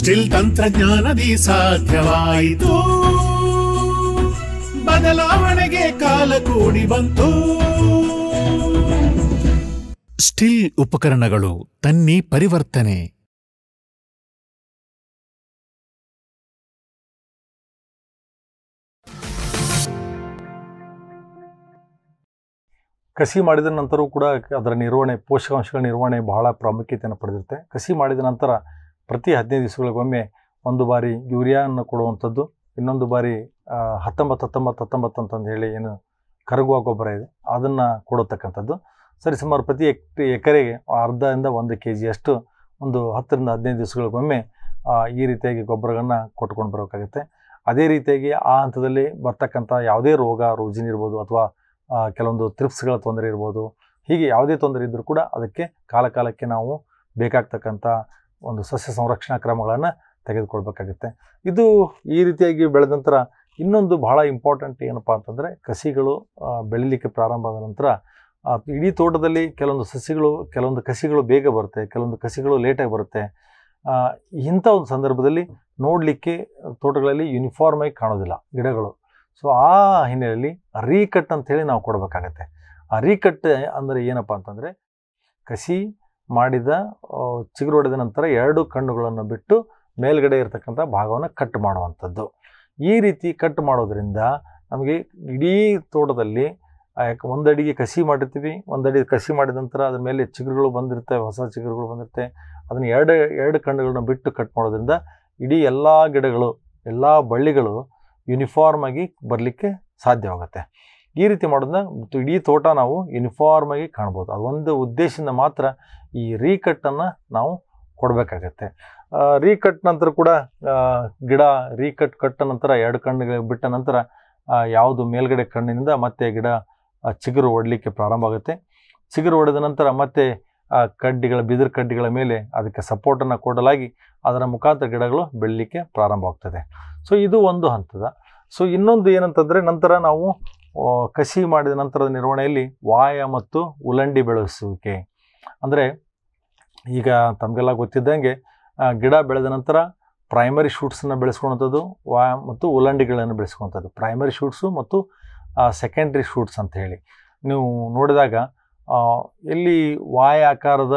ಸ್ಟಿಲ್ ತಂತ್ರಜ್ಞಾನದಿ ಸಾಧ್ಯವಾಯಿತು ಬದಲಾವಣೆಗೆ ಕಾಲ ಕೂಡಿ ಬಂತು ಸ್ಟೀಲ್ ಉಪಕರಣಗಳು ತನ್ನಿ ಪರಿವರ್ತನೆ ಕಸಿ ಮಾಡಿದ ನಂತರವೂ ಕೂಡ ಅದರ ನಿರ್ವಹಣೆ ಪೋಷಕಾಂಶಗಳ ನಿರ್ವಹಣೆ ಬಹಳ ಪ್ರಾಮುಖ್ಯತೆಯನ್ನು ಪಡೆದಿರುತ್ತೆ ಕಸಿ ಮಾಡಿದ ನಂತರ ಪ್ರತಿ ಹದಿನೈದು ದಿವಸಗಳಿಗೊಮ್ಮೆ ಒಂದು ಬಾರಿ ಯೂರಿಯಾವನ್ನು ಕೊಡುವಂಥದ್ದು ಇನ್ನೊಂದು ಬಾರಿ ಹತ್ತೊಂಬತ್ತು ಹತ್ತೊಂಬತ್ತು ಹತ್ತೊಂಬತ್ತು ಅಂತಂದು ಹೇಳಿ ಏನು ಕರಗುವ ಗೊಬ್ಬರ ಇದೆ ಅದನ್ನು ಕೊಡತಕ್ಕಂಥದ್ದು ಸರಿ ಸುಮಾರು ಪ್ರತಿ ಎಕ್ ಎಕರೆಗೆ ಅರ್ಧದಿಂದ ಒಂದು ಕೆ ಜಿಯಷ್ಟು ಒಂದು ಹತ್ತರಿಂದ ಹದಿನೈದು ದಿವಸಗಳಿಗೊಮ್ಮೆ ಈ ರೀತಿಯಾಗಿ ಗೊಬ್ಬರಗಳನ್ನು ಕೊಟ್ಕೊಂಡು ಬರಬೇಕಾಗುತ್ತೆ ಅದೇ ರೀತಿಯಾಗಿ ಆ ಹಂತದಲ್ಲಿ ಬರ್ತಕ್ಕಂಥ ಯಾವುದೇ ರೋಗ ರೋಜಿನ ಇರ್ಬೋದು ಅಥವಾ ಕೆಲವೊಂದು ತ್ರಿಪ್ಸ್ಗಳ ತೊಂದರೆ ಇರ್ಬೋದು ಹೀಗೆ ಯಾವುದೇ ತೊಂದರೆ ಇದ್ದರೂ ಕೂಡ ಅದಕ್ಕೆ ಕಾಲಕಾಲಕ್ಕೆ ನಾವು ಬೇಕಾಗ್ತಕ್ಕಂಥ ಒಂದು ಸಸ್ಯ ಸಂರಕ್ಷಣಾ ಕ್ರಮಗಳನ್ನು ತೆಗೆದುಕೊಳ್ಬೇಕಾಗುತ್ತೆ ಇದು ಈ ರೀತಿಯಾಗಿ ಬೆಳೆದ ನಂತರ ಇನ್ನೊಂದು ಬಹಳ ಇಂಪಾರ್ಟೆಂಟ್ ಏನಪ್ಪ ಅಂತಂದರೆ ಕಸಿಗಳು ಬೆಳಿಲಿಕ್ಕೆ ಪ್ರಾರಂಭ ಆದ ನಂತರ ಇಡೀ ತೋಟದಲ್ಲಿ ಕೆಲವೊಂದು ಸಸಿಗಳು ಕೆಲವೊಂದು ಕಸಿಗಳು ಬೇಗ ಬರುತ್ತೆ ಕೆಲವೊಂದು ಕಸಿಗಳು ಲೇಟಾಗಿ ಬರುತ್ತೆ ಇಂಥ ಒಂದು ಸಂದರ್ಭದಲ್ಲಿ ನೋಡಲಿಕ್ಕೆ ತೋಟಗಳಲ್ಲಿ ಯೂನಿಫಾರ್ಮ್ ಆಗಿ ಕಾಣೋದಿಲ್ಲ ಗಿಡಗಳು ಸೊ ಆ ಹಿನ್ನೆಲೆಯಲ್ಲಿ ರೀಕಟ್ ಅಂಥೇಳಿ ನಾವು ಕೊಡಬೇಕಾಗತ್ತೆ ಆ ರೀಕಟ್ ಅಂದರೆ ಏನಪ್ಪ ಅಂತಂದರೆ ಕಸಿ ಮಾಡಿದ ಚಿಗುರು ಹೊಡೆದ ನಂತರ ಎರಡು ಕಣ್ಣುಗಳನ್ನು ಬಿಟ್ಟು ಮೇಲ್ಗಡೆ ಇರತಕ್ಕಂಥ ಭಾಗವನ್ನು ಕಟ್ ಮಾಡುವಂಥದ್ದು ಈ ರೀತಿ ಕಟ್ ಮಾಡೋದ್ರಿಂದ ನಮಗೆ ಇಡೀ ತೋಟದಲ್ಲಿ ಯಾಕೆ ಒಂದು ಅಡಿಗೆ ಕಸಿ ಮಾಡಿರ್ತೀವಿ ಒಂದು ಅಡಿ ಕಸಿ ಮಾಡಿದ ನಂತರ ಅದ್ರ ಮೇಲೆ ಚಿಗುರುಗಳು ಬಂದಿರುತ್ತೆ ಹೊಸ ಚಿಗುರುಗಳು ಬಂದಿರುತ್ತೆ ಅದನ್ನು ಎರಡು ಎರಡು ಕಣ್ಣುಗಳನ್ನ ಬಿಟ್ಟು ಕಟ್ ಮಾಡೋದ್ರಿಂದ ಇಡೀ ಎಲ್ಲ ಗಿಡಗಳು ಎಲ್ಲ ಬಳ್ಳಿಗಳು ಯೂನಿಫಾರ್ಮ್ ಆಗಿ ಬರಲಿಕ್ಕೆ ಸಾಧ್ಯವಾಗುತ್ತೆ ಈ ರೀತಿ ಮಾಡೋದನ್ನ ಇಡೀ ತೋಟ ನಾವು ಆಗಿ ಕಾಣ್ಬೋದು ಅದೊಂದು ಉದ್ದೇಶದಿಂದ ಮಾತ್ರ ಈ ರೀಕಟ್ಟನ್ನು ನಾವು ಕೊಡಬೇಕಾಗತ್ತೆ ರೀಕಟ್ ನಂತರ ಕೂಡ ಗಿಡ ರೀಕಟ್ ಕಟ್ಟ ನಂತರ ಎರಡು ಕಣ್ಣುಗಳು ಬಿಟ್ಟ ನಂತರ ಯಾವುದು ಮೇಲ್ಗಡೆ ಕಣ್ಣಿನಿಂದ ಮತ್ತೆ ಗಿಡ ಚಿಗುರು ಒಡಲಿಕ್ಕೆ ಪ್ರಾರಂಭ ಆಗುತ್ತೆ ಚಿಗುರು ಒಡೆದ ನಂತರ ಮತ್ತೆ ಕಡ್ಡಿಗಳ ಬಿದಿರು ಕಡ್ಡಿಗಳ ಮೇಲೆ ಅದಕ್ಕೆ ಸಪೋರ್ಟನ್ನು ಕೊಡಲಾಗಿ ಅದರ ಮುಖಾಂತರ ಗಿಡಗಳು ಬೆಳಲಿಕ್ಕೆ ಪ್ರಾರಂಭ ಆಗ್ತದೆ ಸೊ ಇದು ಒಂದು ಹಂತದ ಸೊ ಇನ್ನೊಂದು ಏನಂತಂದರೆ ನಂತರ ನಾವು ಕಸಿ ಮಾಡಿದ ನಂತರದ ನಿರ್ವಹಣೆಯಲ್ಲಿ ವಾಯ ಮತ್ತು ಉಲಂಡಿ ಬೆಳೆಸುವಿಕೆ ಅಂದರೆ ಈಗ ತಮಗೆಲ್ಲ ಗೊತ್ತಿದ್ದಂಗೆ ಗಿಡ ಬೆಳೆದ ನಂತರ ಪ್ರೈಮರಿ ಶೂಟ್ಸನ್ನು ಬೆಳೆಸ್ಕೊಳಂಥದ್ದು ವಾ ಮತ್ತು ಉಲಂಡಿಗಳನ್ನು ಬೆಳೆಸ್ಕೊಳ್ತದ್ದು ಪ್ರೈಮರಿ ಶೂಟ್ಸು ಮತ್ತು ಸೆಕೆಂಡ್ರಿ ಶೂಟ್ಸ್ ಅಂತ ಹೇಳಿ ನೀವು ನೋಡಿದಾಗ ಎಲ್ಲಿ ವಾಯ ಆಕಾರದ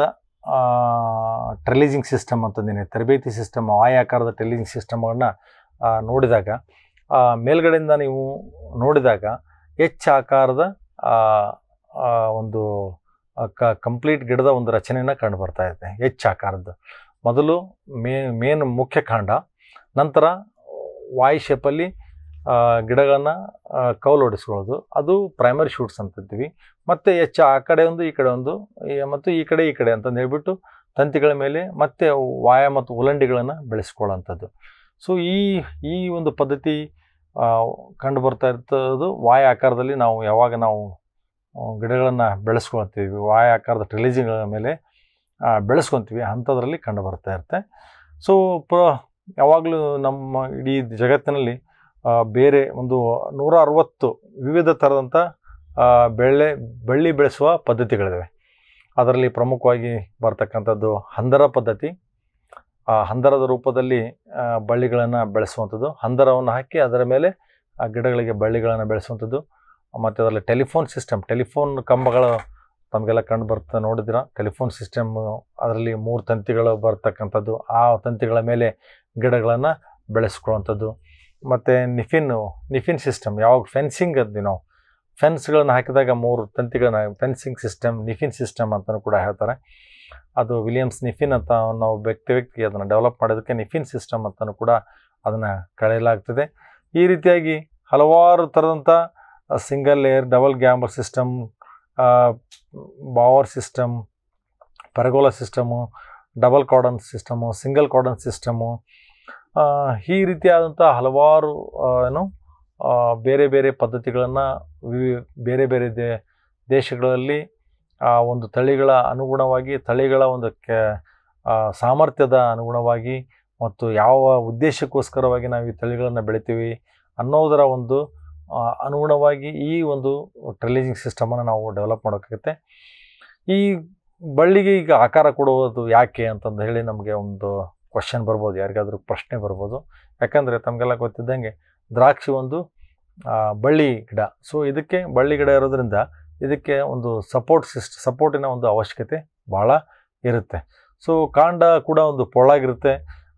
ಟ್ರೆಲೀಜಿಂಗ್ ಸಿಸ್ಟಮ್ ಅಂತಂದೇನೆ ತರಬೇತಿ ಸಿಸ್ಟಮ್ ವಾಯ ಆಕಾರದ ಟ್ರೆಲೀಜಿಂಗ್ ಸಿಸ್ಟಮನ್ನು ನೋಡಿದಾಗ ಮೇಲ್ಗಡೆಯಿಂದ ನೀವು ನೋಡಿದಾಗ ಹೆಚ್ಚು ಆಕಾರದ ಒಂದು ಕ ಕಂಪ್ಲೀಟ್ ಗಿಡದ ಒಂದು ರಚನೆಯನ್ನು ಕಂಡು ಬರ್ತಾ ಇದೆ ಹೆಚ್ಚು ಆಕಾರದ ಮೊದಲು ಮೇ ಮೇನ್ ಮುಖ್ಯ ಕಾಂಡ ನಂತರ ವಾಯು ಶೇಪಲ್ಲಿ ಗಿಡಗಳನ್ನು ಕೌಲೊಡಿಸ್ಕೊಳ್ಳೋದು ಅದು ಪ್ರೈಮರಿ ಶೂಟ್ಸ್ ಅಂತಿದ್ವಿ ಮತ್ತು ಹೆಚ್ಚು ಆ ಕಡೆ ಒಂದು ಈ ಕಡೆ ಒಂದು ಮತ್ತು ಈ ಕಡೆ ಈ ಕಡೆ ಅಂತಂದು ಹೇಳಿಬಿಟ್ಟು ತಂತಿಗಳ ಮೇಲೆ ಮತ್ತು ವಾಯ ಮತ್ತು ಉಲಂಡಿಗಳನ್ನು ಬೆಳೆಸ್ಕೊಳ್ಳೋಂಥದ್ದು ಸೊ ಈ ಈ ಒಂದು ಪದ್ಧತಿ ಕಂಡು ಬರ್ತಾ ಇರ್ತದ್ದು ವಾಯ ಆಕಾರದಲ್ಲಿ ನಾವು ಯಾವಾಗ ನಾವು ಗಿಡಗಳನ್ನು ಬೆಳೆಸ್ಕೊಳ್ತೀವಿ ವಾಯ ಆಕಾರದ ಟ್ರಿಲೇಜಿಗಳ ಮೇಲೆ ಬೆಳೆಸ್ಕೊತೀವಿ ಅಂಥದ್ರಲ್ಲಿ ಕಂಡು ಬರ್ತಾ ಇರುತ್ತೆ ಸೊ ಪ್ರ ಯಾವಾಗಲೂ ನಮ್ಮ ಇಡೀ ಜಗತ್ತಿನಲ್ಲಿ ಬೇರೆ ಒಂದು ನೂರ ಅರವತ್ತು ವಿವಿಧ ಥರದಂಥ ಬೆಳೆ ಬಳ್ಳಿ ಬೆಳೆಸುವ ಪದ್ಧತಿಗಳಿವೆ ಅದರಲ್ಲಿ ಪ್ರಮುಖವಾಗಿ ಬರ್ತಕ್ಕಂಥದ್ದು ಹಂದರ ಪದ್ಧತಿ ಆ ಹಂದರದ ರೂಪದಲ್ಲಿ ಬಳ್ಳಿಗಳನ್ನು ಬೆಳೆಸುವಂಥದ್ದು ಹಂದರವನ್ನು ಹಾಕಿ ಅದರ ಮೇಲೆ ಆ ಗಿಡಗಳಿಗೆ ಬಳ್ಳಿಗಳನ್ನು ಬೆಳೆಸುವಂಥದ್ದು ಮತ್ತು ಅದರಲ್ಲಿ ಟೆಲಿಫೋನ್ ಸಿಸ್ಟಮ್ ಟೆಲಿಫೋನ್ ಕಂಬಗಳ ತಮಗೆಲ್ಲ ಕಂಡು ಬರ್ತಾ ನೋಡಿದ್ರ ಟೆಲಿಫೋನ್ ಸಿಸ್ಟಮ್ ಅದರಲ್ಲಿ ಮೂರು ತಂತಿಗಳು ಬರ್ತಕ್ಕಂಥದ್ದು ಆ ತಂತಿಗಳ ಮೇಲೆ ಗಿಡಗಳನ್ನು ಬೆಳೆಸ್ಕೊಳ್ಳುವಂಥದ್ದು ಮತ್ತು ನಿಫಿನ್ ನಿಫಿನ್ ಸಿಸ್ಟಮ್ ಯಾವಾಗ ಫೆನ್ಸಿಂಗ್ ಅದು ನಾವು ಫೆನ್ಸ್ಗಳನ್ನು ಹಾಕಿದಾಗ ಮೂರು ತಂತಿಗಳನ್ನ ಫೆನ್ಸಿಂಗ್ ಸಿಸ್ಟಮ್ ನಿಫಿನ್ ಸಿಸ್ಟಮ್ ಅಂತಲೂ ಕೂಡ ಹೇಳ್ತಾರೆ ಅದು ವಿಲಿಯಮ್ಸ್ ನಿಫಿನ್ ಅಂತ ನಾವು ವ್ಯಕ್ತಿ ವ್ಯಕ್ತಿ ಅದನ್ನು ಡೆವಲಪ್ ಮಾಡೋದಕ್ಕೆ ನಿಫಿನ್ ಸಿಸ್ಟಮ್ ಅಂತಲೂ ಕೂಡ ಅದನ್ನು ಕಳೆಯಲಾಗ್ತದೆ ಈ ರೀತಿಯಾಗಿ ಹಲವಾರು ಥರದಂಥ ಸಿಂಗಲ್ ಲೇಯರ್ ಡಬಲ್ ಗ್ಯಾಂಬರ್ system bower system pergola system double cordon system single cordon system ಈ ರೀತಿಯಾದಂಥ ಹಲವಾರು ಏನು ಬೇರೆ ಬೇರೆ ಪದ್ಧತಿಗಳನ್ನು ಬೇರೆ ಬೇರೆ ದೇ ದೇಶಗಳಲ್ಲಿ ಆ ಒಂದು ತಳಿಗಳ ಅನುಗುಣವಾಗಿ ತಳಿಗಳ ಒಂದು ಕೆ ಸಾಮರ್ಥ್ಯದ ಅನುಗುಣವಾಗಿ ಮತ್ತು ಯಾವ ಉದ್ದೇಶಕ್ಕೋಸ್ಕರವಾಗಿ ನಾವು ಈ ತಳಿಗಳನ್ನು ಬೆಳಿತೀವಿ ಅನ್ನೋದರ ಒಂದು ಅನುಗುಣವಾಗಿ ಈ ಒಂದು ಟ್ರೆಲೇಜಿಂಗ್ ಸಿಸ್ಟಮನ್ನು ನಾವು ಡೆವಲಪ್ ಮಾಡೋಕ್ಕಾಗುತ್ತೆ ಈ ಬಳ್ಳಿಗೆ ಈಗ ಆಕಾರ ಕೊಡುವುದು ಯಾಕೆ ಅಂತಂದು ಹೇಳಿ ನಮಗೆ ಒಂದು ಕ್ವಶನ್ ಬರ್ಬೋದು ಯಾರಿಗಾದರೂ ಪ್ರಶ್ನೆ ಬರ್ಬೋದು ಯಾಕಂದರೆ ತಮಗೆಲ್ಲ ಗೊತ್ತಿದ್ದಂಗೆ ದ್ರಾಕ್ಷಿ ಒಂದು ಬಳ್ಳಿ ಗಿಡ ಸೊ ಇದಕ್ಕೆ ಬಳ್ಳಿ ಗಿಡ ಇರೋದ್ರಿಂದ ಇದಕ್ಕೆ ಒಂದು ಸಪೋರ್ಟ್ ಸಿಸ್ಟ್ ಸಪೋರ್ಟಿನ ಒಂದು ಅವಶ್ಯಕತೆ ಭಾಳ ಇರುತ್ತೆ ಸೊ ಕಾಂಡ ಕೂಡ ಒಂದು ಪೊಳಾಗಿರುತ್ತೆ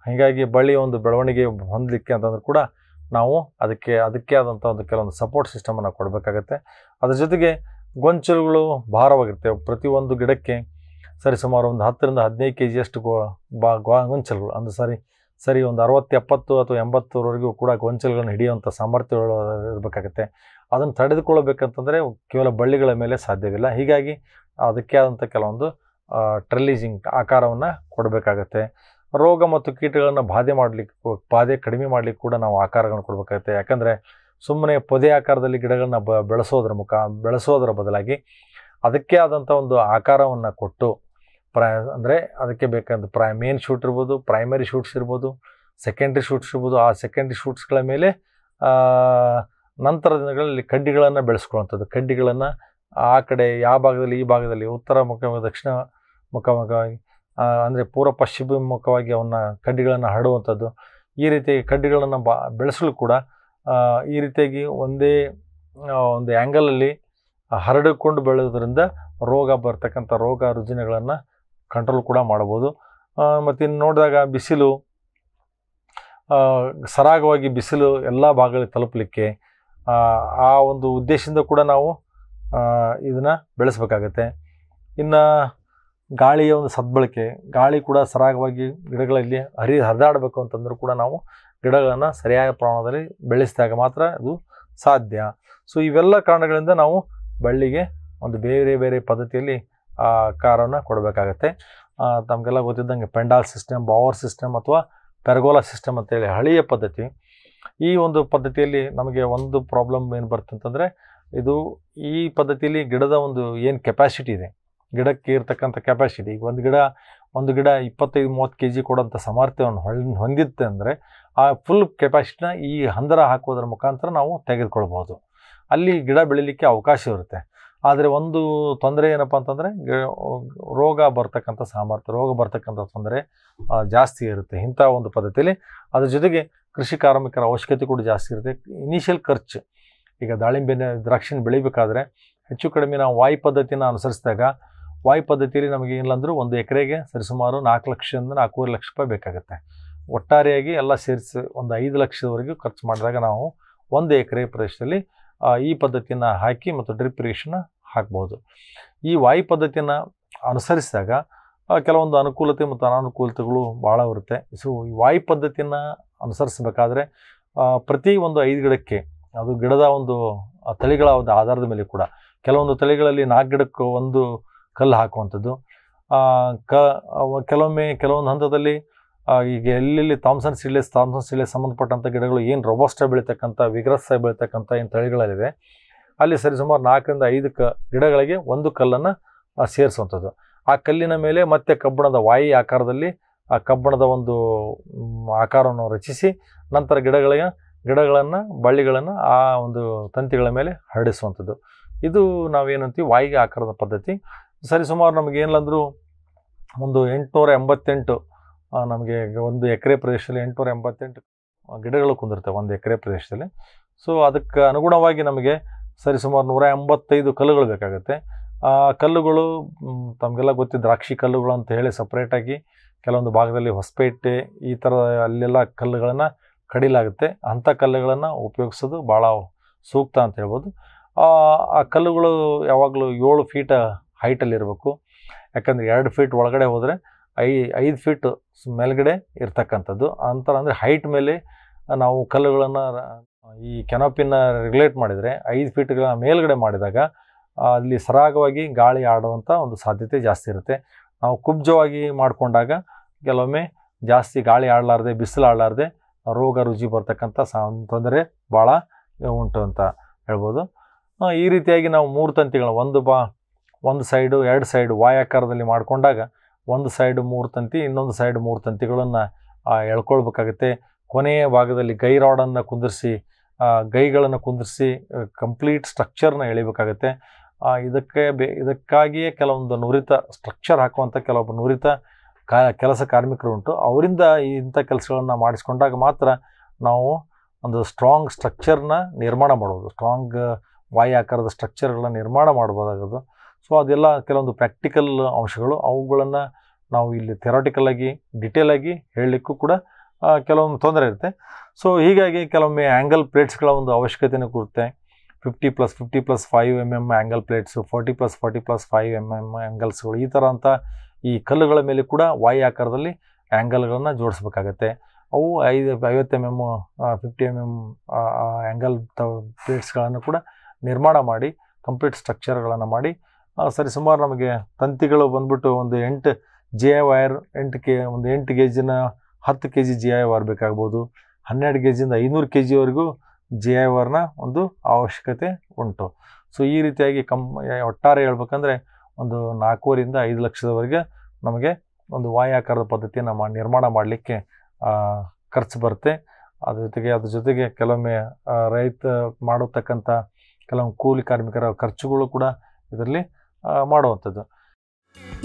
ಹೀಗಾಗಿ ಬಳ್ಳಿ ಒಂದು ಬೆಳವಣಿಗೆ ಹೊಂದಲಿಕ್ಕೆ ಅಂತಂದ್ರೆ ಕೂಡ ನಾವು ಅದಕ್ಕೆ ಅದಕ್ಕೆ ಆದಂಥ ಒಂದು ಕೆಲವೊಂದು ಸಪೋರ್ಟ್ ಸಿಸ್ಟಮನ್ನು ಕೊಡಬೇಕಾಗತ್ತೆ ಅದ್ರ ಜೊತೆಗೆ ಗೊಂಚಲುಗಳು ಭಾರವಾಗಿರ್ತವೆ ಪ್ರತಿಯೊಂದು ಗಿಡಕ್ಕೆ ಸರಿ ಸುಮಾರು ಒಂದು ಹತ್ತರಿಂದ ಹದಿನೈದು ಕೆ ಜಿಯಷ್ಟು ಗೋ ಬಾ ಗೊಂಚಲುಗಳು ಅಂದರೆ ಸರಿ ಸರಿ ಒಂದು ಅರವತ್ತು ಎಪ್ಪತ್ತು ಅಥವಾ ಎಂಬತ್ತರವರೆಗೂ ಕೂಡ ಗೊಂಚಲುಗಳನ್ನು ಹಿಡಿಯುವಂಥ ಸಾಮರ್ಥ್ಯಗಳು ಇರಬೇಕಾಗತ್ತೆ ಅದನ್ನು ತಡೆದುಕೊಳ್ಳಬೇಕಂತಂದರೆ ಕೇವಲ ಬಳ್ಳಿಗಳ ಮೇಲೆ ಸಾಧ್ಯವಿಲ್ಲ ಹೀಗಾಗಿ ಅದಕ್ಕೆ ಆದಂಥ ಕೆಲವೊಂದು ಟ್ರೆಲೀಜಿಂಗ್ ಆಕಾರವನ್ನು ಕೊಡಬೇಕಾಗತ್ತೆ ರೋಗ ಮತ್ತು ಕೀಟಗಳನ್ನು ಬಾಧೆ ಮಾಡಲಿಕ್ಕೆ ಬಾಧೆ ಕಡಿಮೆ ಮಾಡಲಿಕ್ಕೆ ಕೂಡ ನಾವು ಆಕಾರಗಳನ್ನು ಕೊಡಬೇಕಾಗುತ್ತೆ ಯಾಕಂದರೆ ಸುಮ್ಮನೆ ಪೊದೆ ಆಕಾರದಲ್ಲಿ ಗಿಡಗಳನ್ನ ಬ ಬೆಳೆಸೋದ್ರ ಮುಖ ಬೆಳೆಸೋದ್ರ ಬದಲಾಗಿ ಅದಕ್ಕೆ ಆದಂಥ ಒಂದು ಆಕಾರವನ್ನು ಕೊಟ್ಟು ಪ್ರೈ ಅಂದರೆ ಅದಕ್ಕೆ ಬೇಕಾದ ಪ್ರೈ ಮೇನ್ ಶೂಟ್ ಇರ್ಬೋದು ಪ್ರೈಮರಿ ಶೂಟ್ಸ್ ಇರ್ಬೋದು ಸೆಕೆಂಡ್ರಿ ಶೂಟ್ಸ್ ಇರ್ಬೋದು ಆ ಸೆಕೆಂಡ್ರಿ ಶೂಟ್ಸ್ಗಳ ಮೇಲೆ ನಂತರ ದಿನಗಳಲ್ಲಿ ಕಡ್ಡಿಗಳನ್ನು ಬೆಳೆಸ್ಕೊಳ್ಳುವಂಥದ್ದು ಕಡ್ಡಿಗಳನ್ನು ಆ ಕಡೆ ಯಾವ ಭಾಗದಲ್ಲಿ ಈ ಭಾಗದಲ್ಲಿ ಉತ್ತರ ಮುಖ ದಕ್ಷಿಣ ಮುಖಾಮುಖವಾಗಿ ಅಂದರೆ ಪೂರ್ವ ಪಶ್ಚಿಮಮುಖವಾಗಿ ಅವನ್ನ ಕಡ್ಡಿಗಳನ್ನು ಹರಡುವಂಥದ್ದು ಈ ರೀತಿಯಾಗಿ ಕಡ್ಡಿಗಳನ್ನು ಬಾ ಬೆಳೆಸಲು ಕೂಡ ಈ ರೀತಿಯಾಗಿ ಒಂದೇ ಒಂದು ಆ್ಯಂಗಲಲ್ಲಿ ಹರಡಿಕೊಂಡು ಬೆಳೆಯೋದ್ರಿಂದ ರೋಗ ಬರ್ತಕ್ಕಂಥ ರೋಗ ರುಜಿನಗಳನ್ನು ಕಂಟ್ರೋಲ್ ಕೂಡ ಮಾಡ್ಬೋದು ಮತ್ತು ಇನ್ನು ನೋಡಿದಾಗ ಬಿಸಿಲು ಸರಾಗವಾಗಿ ಬಿಸಿಲು ಎಲ್ಲ ಭಾಗಗಳಿಗೆ ತಲುಪಲಿಕ್ಕೆ ಆ ಒಂದು ಉದ್ದೇಶದಿಂದ ಕೂಡ ನಾವು ಇದನ್ನು ಬೆಳೆಸಬೇಕಾಗತ್ತೆ ಇನ್ನು ಗಾಳಿಯ ಒಂದು ಸದ್ಬಳಕೆ ಗಾಳಿ ಕೂಡ ಸರಾಗವಾಗಿ ಗಿಡಗಳಲ್ಲಿ ಹರಿ ಹರಿದಾಡಬೇಕು ಅಂತಂದರೂ ಕೂಡ ನಾವು ಗಿಡಗಳನ್ನು ಸರಿಯಾದ ಪ್ರಮಾಣದಲ್ಲಿ ಬೆಳೆಸಿದಾಗ ಮಾತ್ರ ಅದು ಸಾಧ್ಯ ಸೊ ಇವೆಲ್ಲ ಕಾರಣಗಳಿಂದ ನಾವು ಬಳ್ಳಿಗೆ ಒಂದು ಬೇರೆ ಬೇರೆ ಪದ್ಧತಿಯಲ್ಲಿ ಆಕಾರವನ್ನು ಕೊಡಬೇಕಾಗತ್ತೆ ತಮಗೆಲ್ಲ ಗೊತ್ತಿದ್ದಂಗೆ ಪೆಂಡಾಲ್ ಸಿಸ್ಟಮ್ ಬಾವರ್ ಸಿಸ್ಟಮ್ ಅಥವಾ ಪೆರ್ಗೋಲಾ ಸಿಸ್ಟಮ್ ಅಂತೇಳಿ ಹಳೆಯ ಪದ್ಧತಿ ಈ ಒಂದು ಪದ್ಧತಿಯಲ್ಲಿ ನಮಗೆ ಒಂದು ಪ್ರಾಬ್ಲಮ್ ಏನು ಬರ್ತಂತಂದರೆ ಇದು ಈ ಪದ್ಧತಿಯಲ್ಲಿ ಗಿಡದ ಒಂದು ಏನು ಕೆಪಾಸಿಟಿ ಇದೆ ಗಿಡಕ್ಕೆ ಇರ್ತಕ್ಕಂಥ ಕೆಪಾಸಿಟಿ ಈಗ ಒಂದು ಗಿಡ ಒಂದು ಗಿಡ ಇಪ್ಪತ್ತೈದು ಮೂವತ್ತು ಕೆ ಜಿ ಕೊಡೋಂಥ ಸಾಮರ್ಥ್ಯವನ್ನು ಹೊಳ್ ಹೊಂದಿತ್ತೆ ಅಂದರೆ ಆ ಫುಲ್ ಕೆಪಾಸಿಟಿನ ಈ ಹಂದರ ಹಾಕೋದ್ರ ಮುಖಾಂತರ ನಾವು ತೆಗೆದುಕೊಳ್ಬೋದು ಅಲ್ಲಿ ಗಿಡ ಬೆಳೀಲಿಕ್ಕೆ ಅವಕಾಶ ಇರುತ್ತೆ ಆದರೆ ಒಂದು ತೊಂದರೆ ಏನಪ್ಪ ಅಂತಂದರೆ ರೋಗ ಬರ್ತಕ್ಕಂಥ ಸಾಮರ್ಥ್ಯ ರೋಗ ಬರ್ತಕ್ಕಂಥ ತೊಂದರೆ ಜಾಸ್ತಿ ಇರುತ್ತೆ ಇಂಥ ಒಂದು ಪದ್ಧತಿಯಲ್ಲಿ ಅದ್ರ ಜೊತೆಗೆ ಕೃಷಿ ಕಾರ್ಮಿಕರ ಅವಶ್ಯಕತೆ ಕೂಡ ಜಾಸ್ತಿ ಇರುತ್ತೆ ಇನಿಷಿಯಲ್ ಖರ್ಚು ಈಗ ದಾಳಿಂಬೆನ ದ್ರಾಕ್ಷಿನ ಬೆಳಿಬೇಕಾದ್ರೆ ಹೆಚ್ಚು ಕಡಿಮೆ ನಾವು ವಾಯು ಪದ್ಧತಿನ ಅನುಸರಿಸಿದಾಗ ವಾಯು ಪದ್ಧತಿಯಲ್ಲಿ ನಮಗೆ ಏನಿಲ್ಲ ಒಂದು ಎಕರೆಗೆ ಸರಿಸುಮಾರು ನಾಲ್ಕು ಲಕ್ಷದಿಂದ ನಾಲ್ಕೂವರೆ ಲಕ್ಷ ರೂಪಾಯಿ ಬೇಕಾಗುತ್ತೆ ಒಟ್ಟಾರೆಯಾಗಿ ಎಲ್ಲ ಸೇರಿಸಿ ಒಂದು ಐದು ಲಕ್ಷದವರೆಗೂ ಖರ್ಚು ಮಾಡಿದಾಗ ನಾವು ಒಂದು ಎಕರೆ ಪ್ರದೇಶದಲ್ಲಿ ಈ ಪದ್ಧತಿಯನ್ನು ಹಾಕಿ ಮತ್ತು ಡ್ರಿಪ್ ರೇಷನ್ನ ಹಾಕ್ಬೋದು ಈ ವಾಯು ಪದ್ಧತಿಯನ್ನು ಅನುಸರಿಸಿದಾಗ ಕೆಲವೊಂದು ಅನುಕೂಲತೆ ಮತ್ತು ಅನಾನುಕೂಲತೆಗಳು ಭಾಳ ಇರುತ್ತೆ ಸೊ ಈ ವಾಯು ಪದ್ಧತಿಯನ್ನು ಅನುಸರಿಸಬೇಕಾದ್ರೆ ಪ್ರತಿ ಒಂದು ಐದು ಗಿಡಕ್ಕೆ ಅದು ಗಿಡದ ಒಂದು ತಳಿಗಳ ಒಂದು ಆಧಾರದ ಮೇಲೆ ಕೂಡ ಕೆಲವೊಂದು ತಳಿಗಳಲ್ಲಿ ನಾಲ್ಕು ಗಿಡಕ್ಕೂ ಒಂದು ಕಲ್ಲು ಹಾಕುವಂಥದ್ದು ಕ ಕೆಲವೊಮ್ಮೆ ಕೆಲವೊಂದು ಹಂತದಲ್ಲಿ ಈಗ ಎಲ್ಲೆಲ್ಲಿ ಥಾಮ್ಸನ್ ಸೀಡ್ಲೆಸ್ ಥಾಮ್ಸನ್ ಸಿಲೆ ಸಂಬಂಧಪಟ್ಟಂಥ ಗಿಡಗಳು ಏನು ರೊಬಸ್ಟ ಬೆಳೀತಕ್ಕಂಥ ವಿಗ್ರಸ್ಸಾಗಿ ಬೆಳೀತಕ್ಕಂಥ ಏನು ತಳಿಗಳಲ್ಲಿದೆ ಅಲ್ಲಿ ಸರಿಸುಮಾರು ನಾಲ್ಕರಿಂದ ಐದು ಕ ಗಿಡಗಳಿಗೆ ಒಂದು ಕಲ್ಲನ್ನು ಸೇರಿಸುವಂಥದ್ದು ಆ ಕಲ್ಲಿನ ಮೇಲೆ ಮತ್ತೆ ಕಬ್ಬಣದ ವಾಯಿ ಆಕಾರದಲ್ಲಿ ಆ ಕಬ್ಬಣದ ಒಂದು ಆಕಾರವನ್ನು ರಚಿಸಿ ನಂತರ ಗಿಡಗಳಿಗೆ ಗಿಡಗಳನ್ನು ಬಳ್ಳಿಗಳನ್ನು ಆ ಒಂದು ತಂತಿಗಳ ಮೇಲೆ ಹರಡಿಸುವಂಥದ್ದು ಇದು ನಾವೇನಂತೀವಿ ವಾಯಿಗೆ ಆಕಾರದ ಪದ್ಧತಿ ಸರಿ ಸುಮಾರು ನಮಗೆ ಏನಂದ್ರು ಒಂದು ಎಂಟುನೂರ ಎಂಬತ್ತೆಂಟು ನಮಗೆ ಒಂದು ಎಕರೆ ಪ್ರದೇಶದಲ್ಲಿ ಎಂಟುನೂರ ಎಂಬತ್ತೆಂಟು ಗಿಡಗಳು ಕುಂದಿರ್ತವೆ ಒಂದು ಎಕರೆ ಪ್ರದೇಶದಲ್ಲಿ ಸೊ ಅದಕ್ಕೆ ಅನುಗುಣವಾಗಿ ನಮಗೆ ಸರಿ ಸುಮಾರು ನೂರ ಎಂಬತ್ತೈದು ಕಲ್ಲುಗಳು ಬೇಕಾಗುತ್ತೆ ಆ ಕಲ್ಲುಗಳು ತಮಗೆಲ್ಲ ಗೊತ್ತಿ ದ್ರಾಕ್ಷಿ ಕಲ್ಲುಗಳು ಅಂತ ಹೇಳಿ ಸಪ್ರೇಟಾಗಿ ಕೆಲವೊಂದು ಭಾಗದಲ್ಲಿ ಹೊಸಪೇಟೆ ಈ ಥರ ಅಲ್ಲೆಲ್ಲ ಕಲ್ಲುಗಳನ್ನು ಕಡಿಲಾಗುತ್ತೆ ಅಂಥ ಕಲ್ಲುಗಳನ್ನು ಉಪಯೋಗಿಸೋದು ಭಾಳ ಸೂಕ್ತ ಅಂತ ಹೇಳ್ಬೋದು ಆ ಕಲ್ಲುಗಳು ಯಾವಾಗಲೂ ಏಳು ಫೀಟ ಇರಬೇಕು ಯಾಕಂದರೆ ಎರಡು ಫೀಟ್ ಒಳಗಡೆ ಹೋದರೆ ಐ ಐದು ಫೀಟ್ ಮೇಲ್ಗಡೆ ಇರ್ತಕ್ಕಂಥದ್ದು ಅಂತರ ಅಂದರೆ ಹೈಟ್ ಮೇಲೆ ನಾವು ಕಲ್ಲುಗಳನ್ನು ಈ ಕೆನೋಪಿನ ರೆಗ್ಯುಲೇಟ್ ಮಾಡಿದರೆ ಐದು ಫೀಟ್ಗಳ ಮೇಲ್ಗಡೆ ಮಾಡಿದಾಗ ಅಲ್ಲಿ ಸರಾಗವಾಗಿ ಗಾಳಿ ಆಡುವಂಥ ಒಂದು ಸಾಧ್ಯತೆ ಜಾಸ್ತಿ ಇರುತ್ತೆ ನಾವು ಕುಬ್ಜವಾಗಿ ಮಾಡಿಕೊಂಡಾಗ ಕೆಲವೊಮ್ಮೆ ಜಾಸ್ತಿ ಗಾಳಿ ಆಡಲಾರ್ದೆ ಬಿಸಿಲು ಆಡಲಾರ್ದೆ ರೋಗ ರುಜಿ ಬರ್ತಕ್ಕಂಥ ಸಾ ತೊಂದರೆ ಭಾಳ ಉಂಟು ಅಂತ ಹೇಳ್ಬೋದು ಈ ರೀತಿಯಾಗಿ ನಾವು ಮೂರು ತಂತಿಗಳು ಒಂದು ಬಾ ಒಂದು ಸೈಡು ಎರಡು ಸೈಡು ವಾಯಾಕಾರದಲ್ಲಿ ಮಾಡಿಕೊಂಡಾಗ ಒಂದು ಸೈಡು ಮೂರು ತಂತಿ ಇನ್ನೊಂದು ಸೈಡ್ ಮೂರು ತಂತಿಗಳನ್ನು ಎಳ್ಕೊಳ್ಬೇಕಾಗುತ್ತೆ ಕೊನೆಯ ಭಾಗದಲ್ಲಿ ಗೈ ರಾಡನ್ನು ಕುಂದಿರಿಸಿ ಗೈಗಳನ್ನು ಕುಂದಿರಿಸಿ ಕಂಪ್ಲೀಟ್ ಸ್ಟ್ರಕ್ಚರ್ನ ಎಳಿಬೇಕಾಗುತ್ತೆ ಇದಕ್ಕೆ ಬೇ ಇದಕ್ಕಾಗಿಯೇ ಕೆಲವೊಂದು ನುರಿತ ಸ್ಟ್ರಕ್ಚರ್ ಹಾಕುವಂಥ ಕೆಲವೊಬ್ಬ ನುರಿತ ಕಾ ಕೆಲಸ ಕಾರ್ಮಿಕರು ಉಂಟು ಅವರಿಂದ ಇಂಥ ಕೆಲಸಗಳನ್ನು ಮಾಡಿಸ್ಕೊಂಡಾಗ ಮಾತ್ರ ನಾವು ಒಂದು ಸ್ಟ್ರಾಂಗ್ ಸ್ಟ್ರಕ್ಚರ್ನ ನಿರ್ಮಾಣ ಮಾಡ್ಬೋದು ಸ್ಟ್ರಾಂಗ್ ವಾಯು ಆಕಾರದ ಸ್ಟ್ರಕ್ಚರ್ಗಳನ್ನ ನಿರ್ಮಾಣ ಮಾಡ್ಬೋದಾಗೋದು ಸೊ ಅದೆಲ್ಲ ಕೆಲವೊಂದು ಪ್ರಾಕ್ಟಿಕಲ್ ಅಂಶಗಳು ಅವುಗಳನ್ನು ನಾವು ಇಲ್ಲಿ ಥೆರಾಟಿಕಲಾಗಿ ಡಿಟೇಲಾಗಿ ಹೇಳಲಿಕ್ಕೂ ಕೂಡ ಕೆಲವೊಂದು ತೊಂದರೆ ಇರುತ್ತೆ ಸೊ ಹೀಗಾಗಿ ಕೆಲವೊಮ್ಮೆ ಆ್ಯಂಗಲ್ ಪ್ಲೇಟ್ಸ್ಗಳ ಒಂದು ಅವಶ್ಯಕತೆಯೂ ಕೊಡುತ್ತೆ fifty plus fifty plus five M M angle plates forty plus forty plus five M M ಆ್ಯಂಗಲ್ಸ್ಗಳು ಈ ಥರ ಅಂತ ಈ ಕಲ್ಲುಗಳ ಮೇಲೆ ಕೂಡ ವಾಯು ಆಕಾರದಲ್ಲಿ ಆ್ಯಂಗಲ್ಗಳನ್ನು ಜೋಡಿಸ್ಬೇಕಾಗತ್ತೆ ಅವು ಐದು ಐವತ್ತು M M fifty M M angle ಪ್ಲೇಟ್ಸ್ಗಳನ್ನು ಕೂಡ ನಿರ್ಮಾಣ ಮಾಡಿ ಕಂಪ್ಲೀಟ್ ಸ್ಟ್ರಕ್ಚರ್ಗಳನ್ನು ಮಾಡಿ ಸರಿ ಸುಮಾರು ನಮಗೆ ತಂತಿಗಳು ಬಂದ್ಬಿಟ್ಟು ಒಂದು ಎಂಟು ಜಿ ಐ ವೈರ್ ಎಂಟು ಕೆ ಒಂದು ಎಂಟು ಕೆ ಜಿನ ಹತ್ತು K G G I wire ಬೇಕಾಗ್ಬೋದು ಹನ್ನೆರಡು ಕೆ ಜಿಯಿಂದ ಐನೂರು ಕೆ ಜಿವರೆಗೂ ಜಿ ಐ ವಾರ್ನ ಒಂದು ಅವಶ್ಯಕತೆ ಉಂಟು ಸೊ ಈ ರೀತಿಯಾಗಿ ಕಂ ಒಟ್ಟಾರೆ ಹೇಳ್ಬೇಕಂದ್ರೆ ಒಂದು ನಾಲ್ಕೂವರಿಂದ ಐದು ಲಕ್ಷದವರೆಗೆ ನಮಗೆ ಒಂದು ವಾಯಾಕಾರದ ಪದ್ಧತಿಯನ್ನು ಮಾ ನಿರ್ಮಾಣ ಮಾಡಲಿಕ್ಕೆ ಖರ್ಚು ಬರುತ್ತೆ ಅದ್ರ ಜೊತೆಗೆ ಅದ್ರ ಜೊತೆಗೆ ಕೆಲವೊಮ್ಮೆ ರೈತ ಮಾಡತಕ್ಕಂಥ ಕೆಲವೊಂದು ಕೂಲಿ ಕಾರ್ಮಿಕರ ಖರ್ಚುಗಳು ಕೂಡ ಇದರಲ್ಲಿ ಮಾಡುವಂಥದ್ದು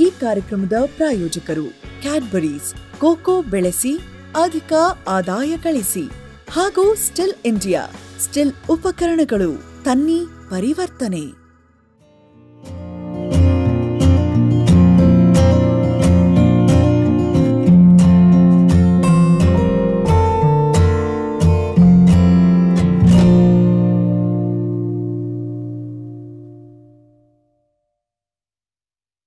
ಈ ಕಾರ್ಯಕ್ರಮದ ಪ್ರಾಯೋಜಕರು ಕ್ಯಾಡ್ಬರೀಸ್ ಕೋಕೋ ಬೆಳೆಸಿ ಅಧಿಕ ಆದಾಯ ಗಳಿಸಿ ಹಾಗೂ ಸ್ಟಿಲ್ ಇಂಡಿಯಾ ಸ್ಟಿಲ್ ಉಪಕರಣಗಳು ತನ್ನಿ ಪರಿವರ್ತನೆ